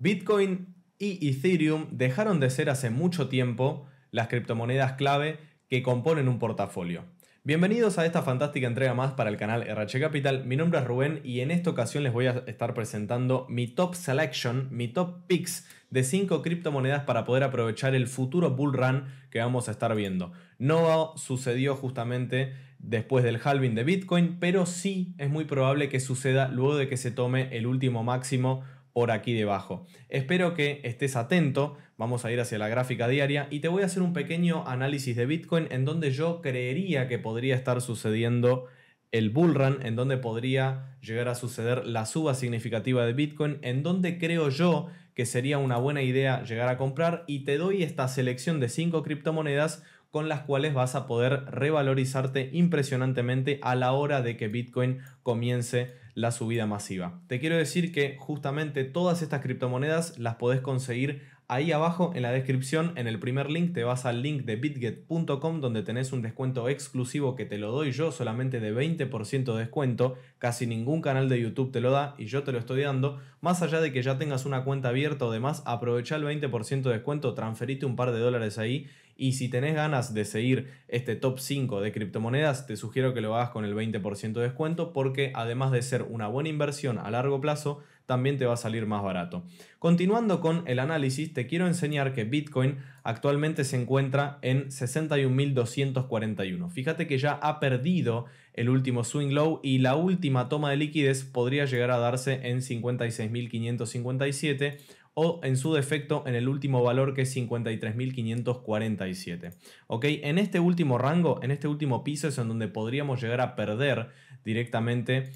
Bitcoin y Ethereum dejaron de ser hace mucho tiempo las criptomonedas clave que componen un portafolio. Bienvenidos a esta fantástica entrega más para el canal RH Capital. Mi nombre es Rubén y en esta ocasión les voy a estar presentando mi top selection, mi top picks de 5 criptomonedas para poder aprovechar el futuro bull run que vamos a estar viendo. No sucedió justamente después del halving de Bitcoin, pero sí es muy probable que suceda luego de que se tome el último máximo por aquí debajo. Espero que estés atento, vamos a ir hacia la gráfica diaria y te voy a hacer un pequeño análisis de Bitcoin en donde yo creería que podría estar sucediendo el bull run, en donde podría llegar a suceder la suba significativa de Bitcoin, en donde creo yo que sería una buena idea llegar a comprar y te doy esta selección de 5 criptomonedas con las cuales vas a poder revalorizarte impresionantemente a la hora de que Bitcoin comience la subida masiva. Te quiero decir que justamente todas estas criptomonedas las podés conseguir Ahí abajo en la descripción, en el primer link, te vas al link de bitget.com donde tenés un descuento exclusivo que te lo doy yo, solamente de 20% de descuento. Casi ningún canal de YouTube te lo da y yo te lo estoy dando. Más allá de que ya tengas una cuenta abierta o demás, aprovecha el 20% de descuento, transferite un par de dólares ahí. Y si tenés ganas de seguir este top 5 de criptomonedas, te sugiero que lo hagas con el 20% de descuento porque además de ser una buena inversión a largo plazo, también te va a salir más barato. Continuando con el análisis, te quiero enseñar que Bitcoin actualmente se encuentra en 61.241. Fíjate que ya ha perdido el último swing low y la última toma de liquidez podría llegar a darse en 56.557 o en su defecto en el último valor que es 53.547. ¿Ok? En este último rango, en este último piso es en donde podríamos llegar a perder directamente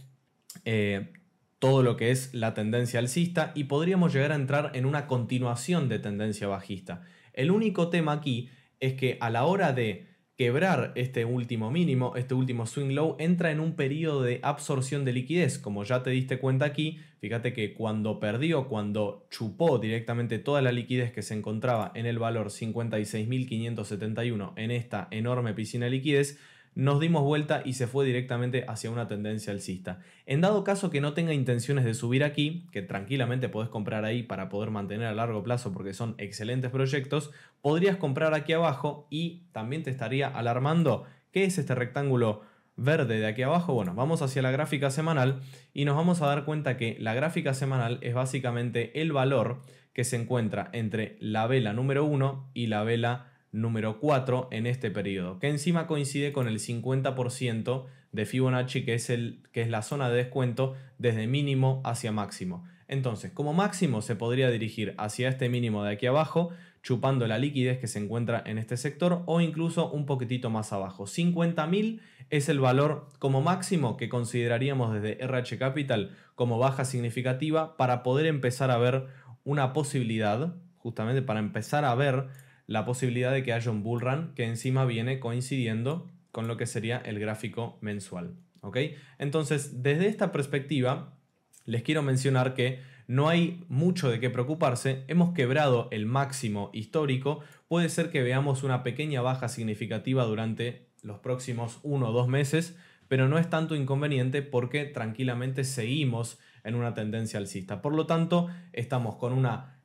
eh, todo lo que es la tendencia alcista y podríamos llegar a entrar en una continuación de tendencia bajista. El único tema aquí es que a la hora de quebrar este último mínimo, este último swing low, entra en un periodo de absorción de liquidez. Como ya te diste cuenta aquí, fíjate que cuando perdió, cuando chupó directamente toda la liquidez que se encontraba en el valor 56.571 en esta enorme piscina de liquidez, nos dimos vuelta y se fue directamente hacia una tendencia alcista. En dado caso que no tenga intenciones de subir aquí, que tranquilamente podés comprar ahí para poder mantener a largo plazo porque son excelentes proyectos, podrías comprar aquí abajo y también te estaría alarmando qué es este rectángulo verde de aquí abajo. Bueno, vamos hacia la gráfica semanal y nos vamos a dar cuenta que la gráfica semanal es básicamente el valor que se encuentra entre la vela número 1 y la vela número 4 en este periodo, que encima coincide con el 50% de Fibonacci, que es, el, que es la zona de descuento desde mínimo hacia máximo. Entonces, como máximo se podría dirigir hacia este mínimo de aquí abajo, chupando la liquidez que se encuentra en este sector o incluso un poquitito más abajo. 50.000 es el valor como máximo que consideraríamos desde RH Capital como baja significativa para poder empezar a ver una posibilidad, justamente para empezar a ver la posibilidad de que haya un bull run que encima viene coincidiendo con lo que sería el gráfico mensual. ¿ok? Entonces, desde esta perspectiva, les quiero mencionar que no hay mucho de qué preocuparse, hemos quebrado el máximo histórico, puede ser que veamos una pequeña baja significativa durante los próximos uno o dos meses, pero no es tanto inconveniente porque tranquilamente seguimos en una tendencia alcista. Por lo tanto, estamos con una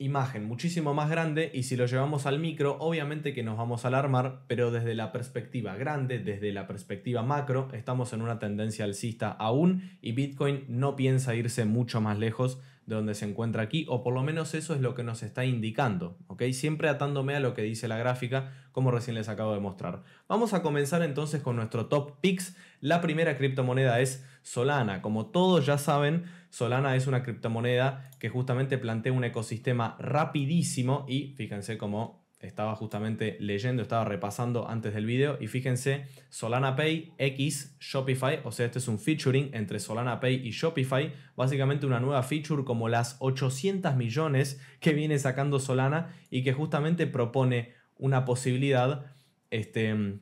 imagen muchísimo más grande y si lo llevamos al micro, obviamente que nos vamos a alarmar, pero desde la perspectiva grande, desde la perspectiva macro, estamos en una tendencia alcista aún y Bitcoin no piensa irse mucho más lejos de donde se encuentra aquí, o por lo menos eso es lo que nos está indicando, ¿ok? Siempre atándome a lo que dice la gráfica, como recién les acabo de mostrar. Vamos a comenzar entonces con nuestro top picks. La primera criptomoneda es Solana. Como todos ya saben, Solana es una criptomoneda que justamente plantea un ecosistema rapidísimo y fíjense cómo estaba justamente leyendo, estaba repasando antes del video y fíjense Solana Pay X Shopify, o sea, este es un featuring entre Solana Pay y Shopify, básicamente una nueva feature como las 800 millones que viene sacando Solana y que justamente propone una posibilidad este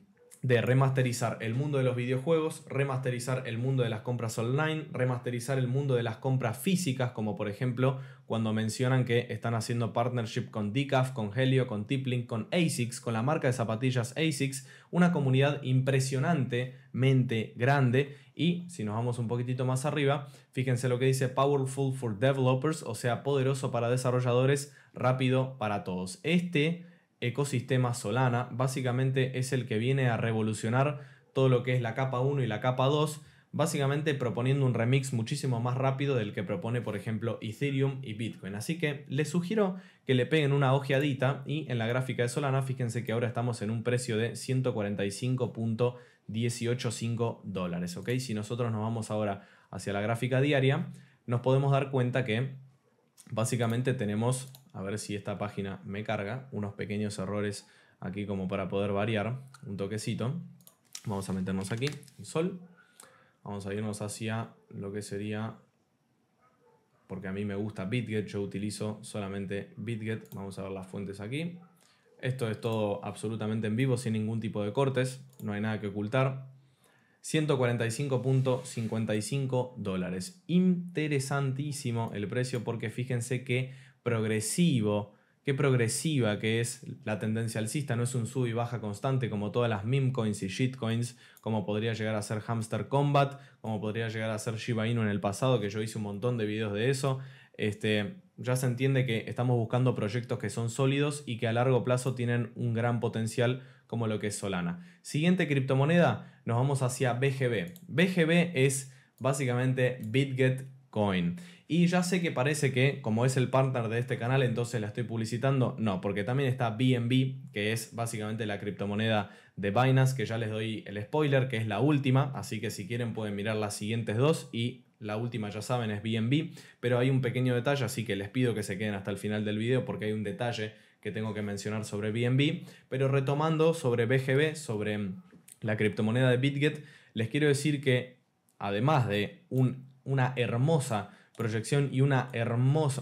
de remasterizar el mundo de los videojuegos, remasterizar el mundo de las compras online, remasterizar el mundo de las compras físicas, como por ejemplo cuando mencionan que están haciendo partnership con Decaf, con Helio, con Tipling, con ASICS, con la marca de zapatillas ASICS, una comunidad impresionantemente grande y si nos vamos un poquitito más arriba, fíjense lo que dice Powerful for Developers, o sea, poderoso para desarrolladores, rápido para todos. Este ecosistema Solana básicamente es el que viene a revolucionar todo lo que es la capa 1 y la capa 2, básicamente proponiendo un remix muchísimo más rápido del que propone por ejemplo Ethereum y Bitcoin. Así que les sugiero que le peguen una ojeadita y en la gráfica de Solana fíjense que ahora estamos en un precio de 145.185 dólares, ¿ok? Si nosotros nos vamos ahora hacia la gráfica diaria, nos podemos dar cuenta que básicamente tenemos a ver si esta página me carga unos pequeños errores aquí como para poder variar un toquecito. Vamos a meternos aquí, sol. Vamos a irnos hacia lo que sería, porque a mí me gusta BitGet, yo utilizo solamente BitGet. Vamos a ver las fuentes aquí. Esto es todo absolutamente en vivo, sin ningún tipo de cortes, no hay nada que ocultar. 145.55 dólares. Interesantísimo el precio porque fíjense que progresivo, qué progresiva que es la tendencia alcista, no es un sub y baja constante como todas las meme coins y shitcoins, como podría llegar a ser Hamster Combat, como podría llegar a ser Shiba Inu en el pasado, que yo hice un montón de videos de eso. Este, ya se entiende que estamos buscando proyectos que son sólidos y que a largo plazo tienen un gran potencial como lo que es Solana. Siguiente criptomoneda, nos vamos hacia BGB. BGB es básicamente BitGet y ya sé que parece que, como es el partner de este canal, entonces la estoy publicitando. No, porque también está BNB, que es básicamente la criptomoneda de Binance, que ya les doy el spoiler, que es la última. Así que si quieren pueden mirar las siguientes dos y la última, ya saben, es BNB. Pero hay un pequeño detalle, así que les pido que se queden hasta el final del video porque hay un detalle que tengo que mencionar sobre BNB. Pero retomando sobre BGB, sobre la criptomoneda de BitGet, les quiero decir que además de un una hermosa proyección y una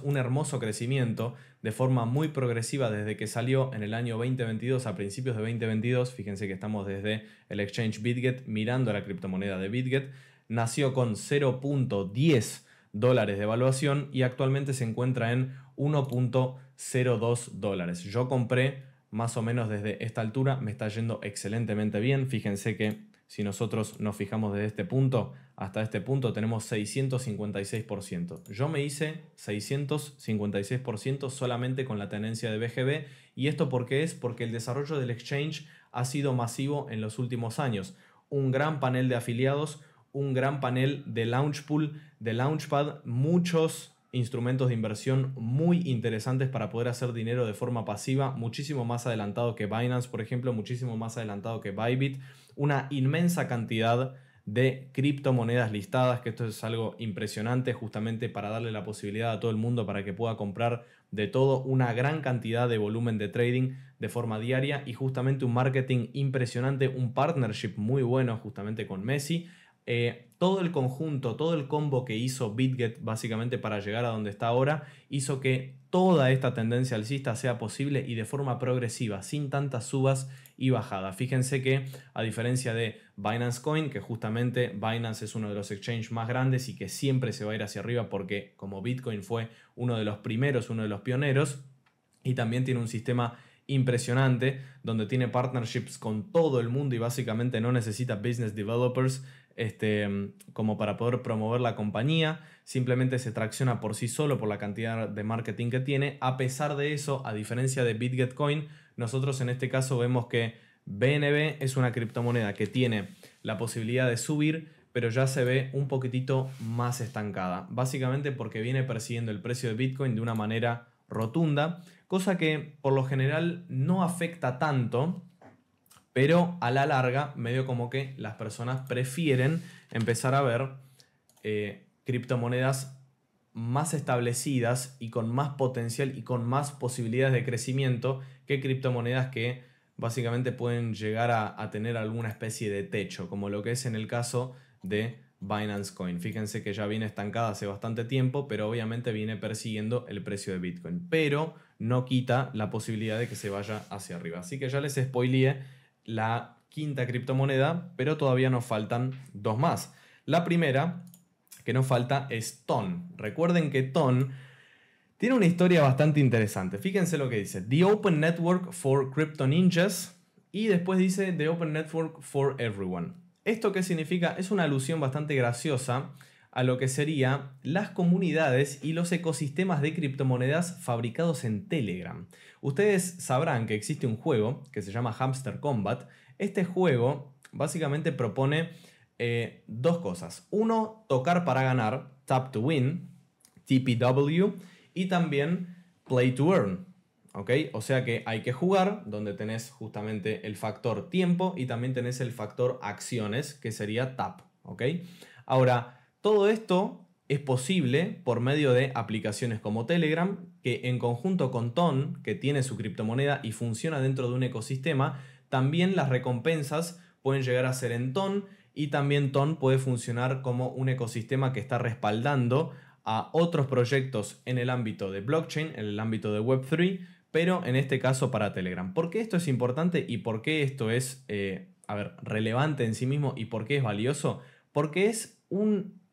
un hermoso crecimiento de forma muy progresiva desde que salió en el año 2022, a principios de 2022. Fíjense que estamos desde el exchange BitGet mirando la criptomoneda de BitGet. Nació con 0.10 dólares de evaluación y actualmente se encuentra en 1.02 dólares. Yo compré más o menos desde esta altura, me está yendo excelentemente bien. Fíjense que si nosotros nos fijamos desde este punto, hasta este punto tenemos 656%. Yo me hice 656% solamente con la tenencia de BGB y esto porque es porque el desarrollo del exchange ha sido masivo en los últimos años. Un gran panel de afiliados, un gran panel de Launchpool, de Launchpad, muchos instrumentos de inversión muy interesantes para poder hacer dinero de forma pasiva, muchísimo más adelantado que Binance, por ejemplo, muchísimo más adelantado que Bybit, una inmensa cantidad de criptomonedas listadas, que esto es algo impresionante justamente para darle la posibilidad a todo el mundo para que pueda comprar de todo una gran cantidad de volumen de trading de forma diaria y justamente un marketing impresionante, un partnership muy bueno justamente con Messi eh, todo el conjunto, todo el combo que hizo BitGet básicamente para llegar a donde está ahora, hizo que toda esta tendencia alcista sea posible y de forma progresiva, sin tantas subas y bajadas. Fíjense que a diferencia de Binance Coin, que justamente Binance es uno de los exchanges más grandes y que siempre se va a ir hacia arriba porque como Bitcoin fue uno de los primeros, uno de los pioneros, y también tiene un sistema impresionante donde tiene partnerships con todo el mundo y básicamente no necesita business developers este, mm, como para poder promover la compañía. Simplemente se tracciona por sí solo por la cantidad de marketing que tiene. A pesar de eso, a diferencia de BitGetCoin, nosotros en este caso vemos que BNB es una criptomoneda que tiene la posibilidad de subir, pero ya se ve un poquitito más estancada. Básicamente porque viene persiguiendo el precio de Bitcoin de una manera rotunda, cosa que por lo general no afecta tanto pero a la larga, medio como que las personas prefieren empezar a ver eh, criptomonedas más establecidas y con más potencial y con más posibilidades de crecimiento que criptomonedas que básicamente pueden llegar a, a tener alguna especie de techo, como lo que es en el caso de Binance Coin. Fíjense que ya viene estancada hace bastante tiempo, pero obviamente viene persiguiendo el precio de Bitcoin. Pero no quita la posibilidad de que se vaya hacia arriba. Así que ya les spoileé la quinta criptomoneda, pero todavía nos faltan dos más. La primera que nos falta es TON. Recuerden que TON tiene una historia bastante interesante. Fíjense lo que dice. The Open Network for Crypto Ninjas. Y después dice The Open Network for Everyone. ¿Esto qué significa? Es una alusión bastante graciosa a lo que serían las comunidades y los ecosistemas de criptomonedas fabricados en Telegram. Ustedes sabrán que existe un juego que se llama Hamster Combat. Este juego básicamente propone eh, dos cosas. Uno, tocar para ganar, tap to win, TPW, y también play to earn. O sea que hay que jugar, donde tenés justamente el factor tiempo y también tenés el factor acciones, que sería tap. Ahora, todo esto es posible por medio de aplicaciones como Telegram, que en conjunto con Ton, que tiene su criptomoneda y funciona dentro de un ecosistema, también las recompensas pueden llegar a ser en Ton y también Ton puede funcionar como un ecosistema que está respaldando a otros proyectos en el ámbito de blockchain, en el ámbito de Web3, pero en este caso para Telegram. ¿Por qué esto es importante y por qué esto es, eh, a ver, relevante en sí mismo y por qué es valioso? Porque es un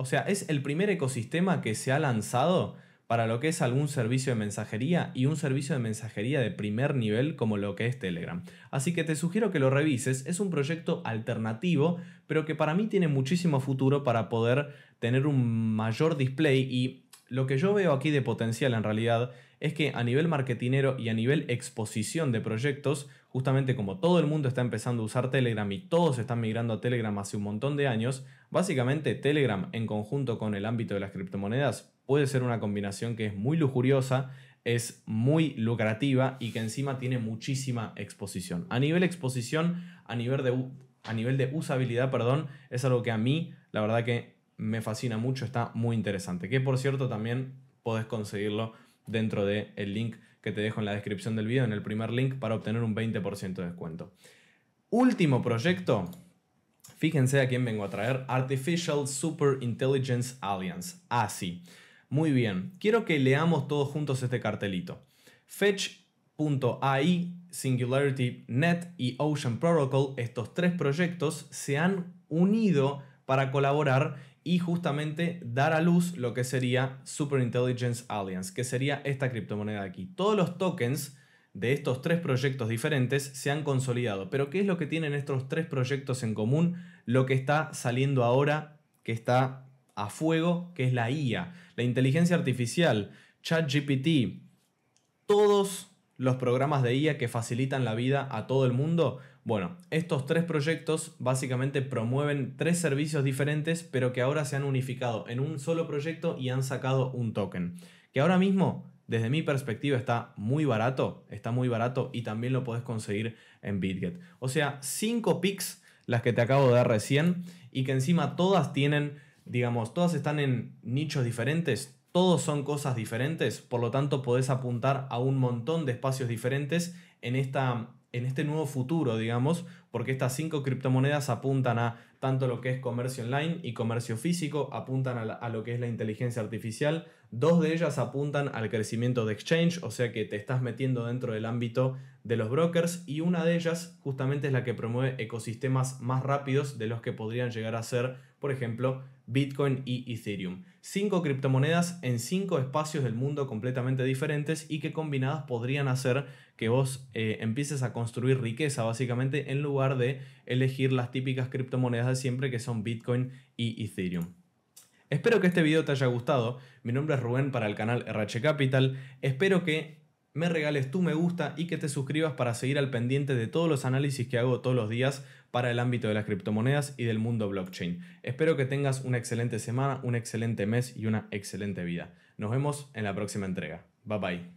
o sea, es el primer ecosistema que se ha lanzado para lo que es algún servicio de mensajería y un servicio de mensajería de primer nivel como lo que es Telegram. Así que te sugiero que lo revises, es un proyecto alternativo, pero que para mí tiene muchísimo futuro para poder tener un mayor display y lo que yo veo aquí de potencial en realidad es que a nivel marketinero y a nivel exposición de proyectos, justamente como todo el mundo está empezando a usar Telegram y todos están migrando a Telegram hace un montón de años, básicamente Telegram en conjunto con el ámbito de las criptomonedas puede ser una combinación que es muy lujuriosa, es muy lucrativa y que encima tiene muchísima exposición. A nivel exposición, a nivel de, a nivel de usabilidad, perdón, es algo que a mí, la verdad que me fascina mucho, está muy interesante. Que por cierto también podés conseguirlo dentro del link que te dejo en la descripción del video, en el primer link, para obtener un 20% de descuento. Último proyecto, fíjense a quién vengo a traer, Artificial Super Intelligence Alliance, ah sí, muy bien, quiero que leamos todos juntos este cartelito. Fetch.ai, SingularityNet y Ocean Protocol, estos tres proyectos se han unido para colaborar y justamente dar a luz lo que sería Super Intelligence Alliance, que sería esta criptomoneda de aquí. Todos los tokens de estos tres proyectos diferentes se han consolidado, pero ¿qué es lo que tienen estos tres proyectos en común? Lo que está saliendo ahora, que está a fuego, que es la IA, la inteligencia artificial, ChatGPT, todos los programas de IA que facilitan la vida a todo el mundo bueno, estos tres proyectos básicamente promueven tres servicios diferentes, pero que ahora se han unificado en un solo proyecto y han sacado un token. Que ahora mismo, desde mi perspectiva, está muy barato, está muy barato y también lo podés conseguir en BitGet. O sea, cinco pics las que te acabo de dar recién y que encima todas tienen, digamos, todas están en nichos diferentes, todos son cosas diferentes, por lo tanto podés apuntar a un montón de espacios diferentes en esta en este nuevo futuro, digamos, porque estas cinco criptomonedas apuntan a tanto lo que es comercio online y comercio físico, apuntan a, a, lo que es la inteligencia artificial, dos de ellas apuntan al crecimiento de exchange, o sea que te estás metiendo dentro del ámbito de los brokers, y una de ellas justamente es la que promueve ecosistemas más rápidos de los que podrían llegar a ser, por ejemplo, Bitcoin y Ethereum. Cinco criptomonedas en cinco espacios del mundo completamente diferentes y que combinadas podrían hacer que vos eh, empieces a construir riqueza básicamente en lugar de elegir las típicas criptomonedas de siempre que son Bitcoin y Ethereum. Espero que este video te haya gustado. Mi nombre es Rubén para el canal RH Capital. Espero que me regales tu me gusta y que te suscribas para seguir al pendiente de todos los análisis que hago todos los días para el ámbito de las criptomonedas y del mundo blockchain. Espero que tengas una excelente semana, un excelente mes y una excelente vida. Nos vemos en la próxima entrega. Bye bye.